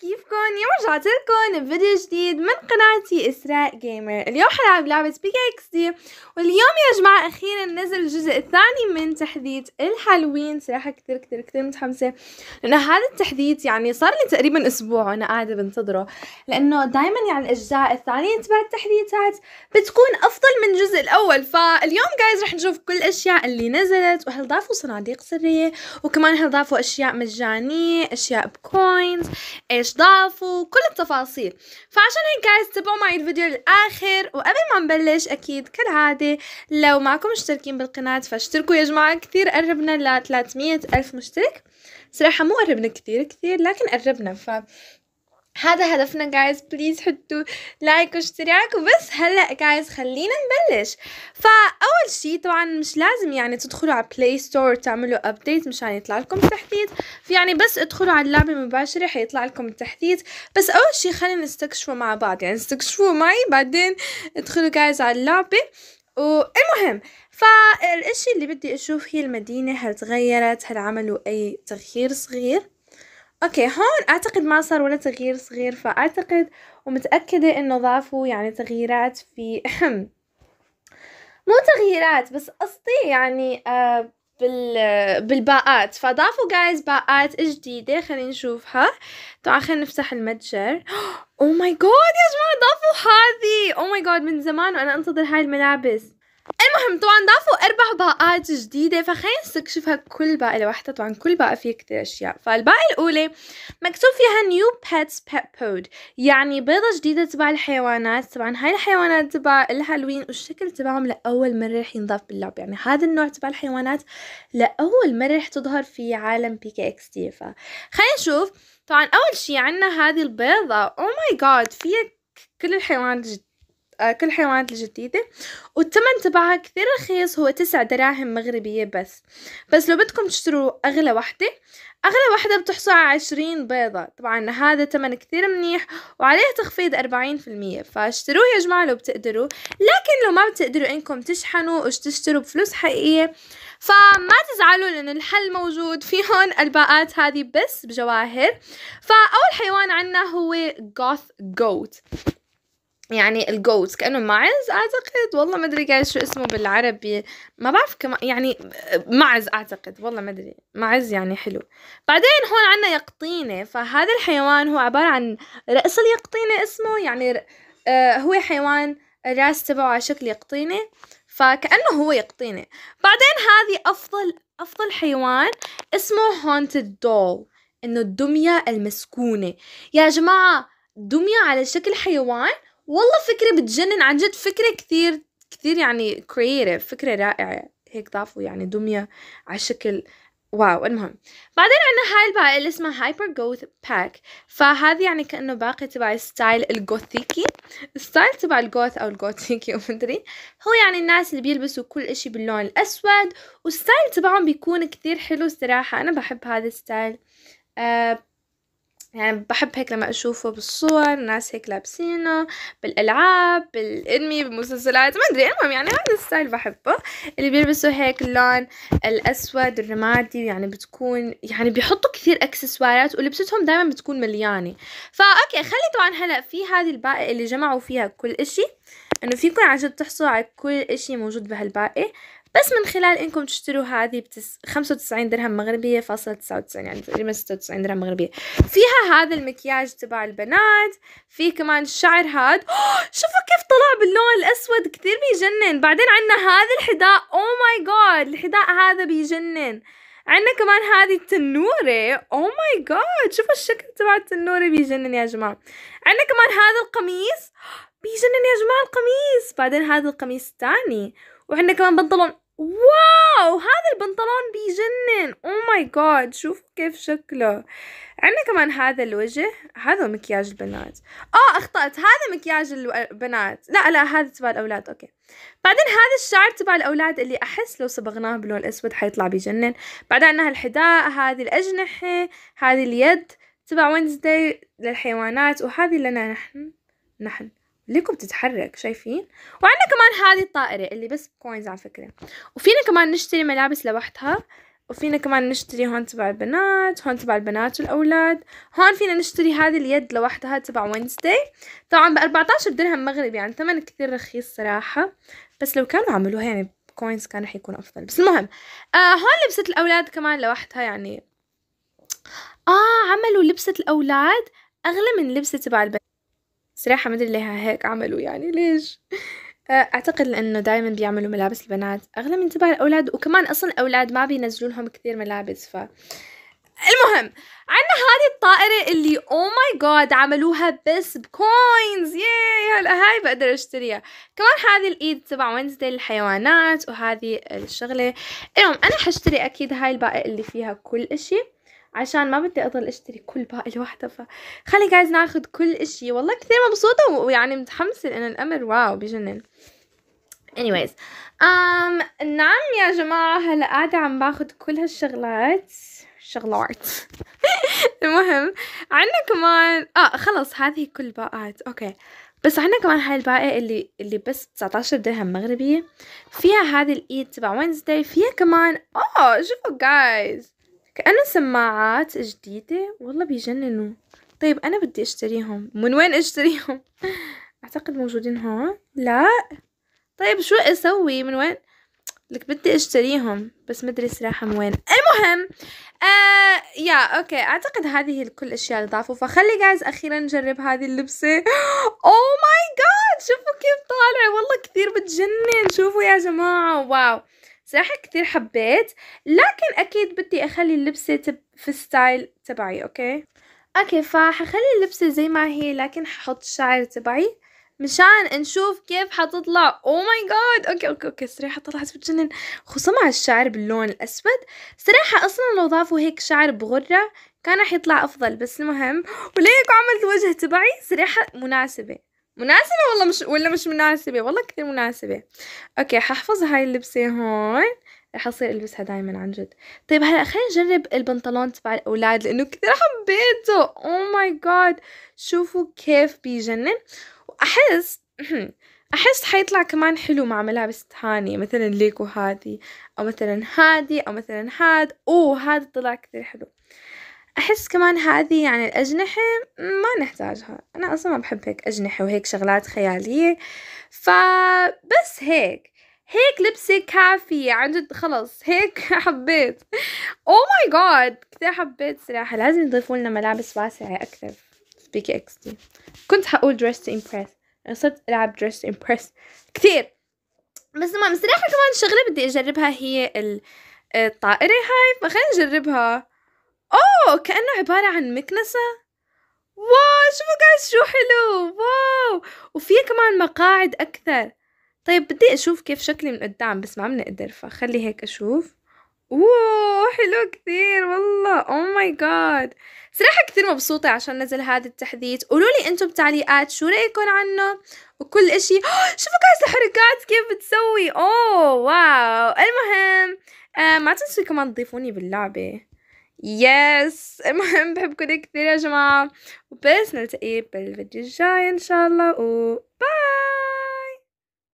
كيفكن اليوم رجعت لكم بفيديو جديد من قناتي اسراء جيمر اليوم حلعب لعبة بيك اكس دي واليوم يا جماعة اخيرا نزل الجزء الثاني من تحديث الحلوين صراحة كثير كثير كثير متحمسة لانه هذا التحديث يعني صار لي تقريبا اسبوع وانا قاعدة بنتظره لانه دايما يعني الاجزاء الثانية تبع التحديثات بتكون افضل من الجزء الاول فاليوم جايز رح نشوف كل الاشياء اللي نزلت وهل ضافوا صناديق سرية وكمان هل ضافوا اشياء مجانية اشياء بكوينز ايش وش ضعف وكل التفاصيل فعشان هيك جايز تابعوا معي الفيديو للاخر وقبل ما نبلش اكيد كالعاده لو معكم مشتركين بالقناه فاشتركوا يا جماعه كثير قربنا ل 300 الف مشترك صراحه مو قربنا كثير كثير لكن قربنا ف هذا هدفنا جايز بليز حطوا لايك واشتراك وبس هلا جايز خلينا نبلش فاول شي طبعا مش لازم يعني تدخلوا على بلاي ستور تعملوا ابديت مشان يطلع لكم تحديث يعني بس ادخلوا على اللعبه مباشره حيطلع لكم التحديث بس اول شي خلينا نستكشفه مع بعض يعني استكشفوا معي بعدين ادخلوا جايز على اللعبه والمهم فالاشي اللي بدي اشوف هي المدينه هل تغيرت هل عملوا اي تغيير صغير اوكي هون اعتقد ما صار ولا تغيير صغير فاعتقد ومتاكده انه ضافوا يعني تغييرات في مو تغييرات بس قصدي يعني آه، بال بالباءات فضافوا جايز باءات جديدة خلينا نشوفها طبعا خلينا نفتح المتجر او ماي جود يا جماعة ضافوا هذه او ماي جود من زمان وانا انتظر هاي الملابس المهم طبعا ضافوا اربع باقات جديده فخلينا نستكشفها كل باقه لوحدها طبعا كل باقه فيها كثير اشياء فالباقه الاولى مكتوب فيها نيو بيتس بيت بود يعني بيضه جديده تبع الحيوانات طبعا هاي الحيوانات تبع الهالوين والشكل تبعهم لاول مره رح ينضاف باللعب يعني هذا النوع تبع الحيوانات لاول مره رح تظهر في عالم بي كي اكس تي فخلينا نشوف طبعا اول شي عندنا هذه البيضه او ماي جاد فيها كل الحيوانات آه، كل الحيوانات الجديدة والثمن تبعها كثير رخيص هو تسع دراهم مغربية بس بس لو بدكم تشتروا أغلى وحدة أغلى وحدة بتحصل على عشرين بيضة طبعا هذا تمن كثير منيح وعليه تخفيض أربعين في المية فاشتروه يا جماعة لو بتقدروا لكن لو ما بتقدروا إنكم تشحنوا وتشتروا بفلوس حقيقية فما تزعلوا لأن الحل موجود في هون الباقات هذه بس بجواهر فأول حيوان عنا هو جوث جوت يعني الجوز كانه معز اعتقد والله ما ادري قاعد شو اسمه بالعربي ما بعرف كمان يعني معز اعتقد والله ما ادري معز يعني حلو بعدين هون عنا يقطينه فهذا الحيوان هو عباره عن راس اليقطينه اسمه يعني آه هو حيوان الراس تبعه على شكل يقطينه فكانه هو يقطينه بعدين هذه افضل افضل حيوان اسمه هونتد دول انه الدميه المسكونه يا جماعه دميه على شكل حيوان والله فكرة بتجنن عن جد فكرة كثير كثير يعني creative فكرة رائعة هيك ضافوا يعني دمية على شكل واو المهم بعدين عنا هاي الباقي اللي اسمها هايبر جوث باك فهذه يعني كانه باقي تبع ستايل الجوثيكي ستايل تبع الجوث او الجوثيكي ومدري هو يعني الناس اللي بيلبسوا كل اشي باللون الاسود والستايل تبعهم بيكون كثير حلو صراحه انا بحب هذا الستايل آه يعني بحب هيك لما أشوفه بالصور ناس هيك لابسينه بالألعاب بالأنمي بالمسلسلات ما أدري المهم يعني هذا الستايل بحبه اللي بيلبسوا هيك اللون الأسود الرمادي يعني بتكون يعني بيحطوا كثير اكسسوارات ولبستهم دائما بتكون مليانة فأوكي خلي طبعا هلأ في هذه الباقة اللي جمعوا فيها كل إشي انه فيكم عن جد تحصلوا على كل اشي موجود بهالباقي بس من خلال انكم تشتروا هذه بتس... 95 درهم مغربية فاصلة 99 يعني تقريبا 96 درهم مغربية فيها هذا المكياج تبع البنات في كمان الشعر هاد شوفوا كيف طلع باللون الاسود كثير بيجنن بعدين عندنا هذا الحذاء او ماي جاد الحذاء هذا بيجنن عندنا كمان هذه التنورة او ماي جاد شوفوا الشكل تبع التنورة بيجنن يا جماعة عندنا كمان هذا القميص بيجنن يا جماعة القميص بعدين هذا القميص الثاني وعندنا كمان بنطلون واو هذا البنطلون بيجنن او ماي جاد شوف كيف شكله عندنا كمان هذا الوجه هذا مكياج البنات اه اخطأت هذا مكياج البنات لا لا هذا تبع الاولاد اوكي بعدين هذا الشعر تبع الاولاد اللي احس لو صبغناه بلون اسود حيطلع بيجنن بعدين عندنا الحذاء هذه الاجنحه هذه اليد تبع وينزداي للحيوانات وهذه لنا نحن نحن ليكم تتحرك شايفين وعندنا كمان هذه الطائرة اللي بس بكوينز على فكرة وفينا كمان نشتري ملابس لوحدها وفينا كمان نشتري هون تبع البنات هون تبع البنات والأولاد هون فينا نشتري هذه اليد لوحدها تبع وينزداي طبعا ب 14 درهم مغربي يعني ثمن كثير رخيص صراحة بس لو كانوا عملوها يعني بكوينز كان رح يكون أفضل بس المهم آه هون لبسة الأولاد كمان لوحدها يعني آه عملوا لبسة الأولاد أغلى من لبسة تبع البنات صراحة ما أدري ليه هيك عملوا يعني ليش آه، أعتقد لأنه دايما بيعملوا ملابس البنات أغلى من تبع الأولاد وكمان أصلا الأولاد ما بينزلوا لهم كثير ملابس ف المهم عنا هذه الطائرة اللي او ماي جاد عملوها بس بكوينز ياي هلا هاي بقدر اشتريها كمان هذه الايد تبع وينزداي للحيوانات وهذه الشغلة المهم انا حشتري اكيد هاي الباقي اللي فيها كل اشي عشان ما بدي اضل اشتري كل باقي لوحده فخلي جايز ناخذ كل اشي والله كثير مبسوطه ويعني متحمسه لانه الامر واو بجنن anyways um, نعم يا جماعه هلا قاعده عم باخذ كل هالشغلات شغلات المهم عندنا كمان اه خلص هذه كل الباقات اوكي بس عندنا كمان هاي الباقة اللي اللي بس 19 درهم مغربي فيها هذا الايد تبع وينزداي فيها كمان اه شوفوا جايز كأنه سماعات جديدة والله بيجننوا طيب أنا بدي أشتريهم من وين أشتريهم أعتقد موجودين هون لا طيب شو أسوي من وين لك بدي اشتريهم بس مدري صراحه من وين المهم آه يا اوكي اعتقد هذه كل اشياء ضعفوا فخلي جايز اخيرا نجرب هذه اللبسه او ماي جاد شوفوا كيف طالعه والله كثير بتجنن شوفوا يا جماعه واو صراحة كتير حبيت لكن أكيد بدي أخلي اللبسة تب في ستايل تبعي أوكي أوكي فحخلي اللبسة زي ما هي لكن ححط الشعر تبعي مشان نشوف كيف حتطلع او ماي جاد اوكي اوكي اوكي صراحة طلعت بتجنن خصوصا مع الشعر باللون الاسود صراحة اصلا لو ضافوا هيك شعر بغرة كان رح يطلع افضل بس المهم وليك عملت الوجه تبعي صراحة مناسبة مناسبة والله مش ولا مش مناسبة والله كثير مناسبة اوكي ححفظ هاي اللبسة هون رح اصير البسها دايما عن جد طيب هلا خلينا نجرب البنطلون تبع الاولاد لانه كثير حبيته او oh ماي جاد شوفوا كيف بيجنن واحس احس حيطلع كمان حلو مع ملابس ثانيه مثلا ليكو هادي او مثلا هادي او مثلا هاد اوه هذا طلع كثير حلو احس كمان هذي يعني الاجنحة ما نحتاجها انا اصلا ما بحب هيك اجنحة وهيك شغلات خيالية فبس هيك هيك لبسة كافية عن جد خلص هيك حبيت او ماي جاد كثير حبيت صراحة لازم يضيفوا لنا ملابس واسعة اكثر بي كي اكس دي كنت حقول دريس تو امبرس صرت العب دريس تو امبرس كثير بس المهم صراحة كمان شغلة بدي اجربها هي الطائرة هاي فخلينا نجربها أوه! كأنه عبارة عن مكنسة؟ واو! شوفوا جايز شو حلو! واو! وفي كمان مقاعد أكثر، طيب بدي أشوف كيف شكلي من قدام بس ما عم نقدر فخلي هيك أشوف، أوه! حلو كثير والله او ماي جاد صراحة كثير مبسوطة عشان نزل هذا التحديث، قولوا لي انتم بتعليقات شو رأيكم عنه؟ وكل اشي، شوفوا guys الحركات كيف بتسوي! أوه! واو! المهم آه ما تنسوا كمان تضيفوني باللعبة. يس المهم بحبكم كثير يا جماعه وبس نلتقي بالفيديو الجاي ان شاء الله وباي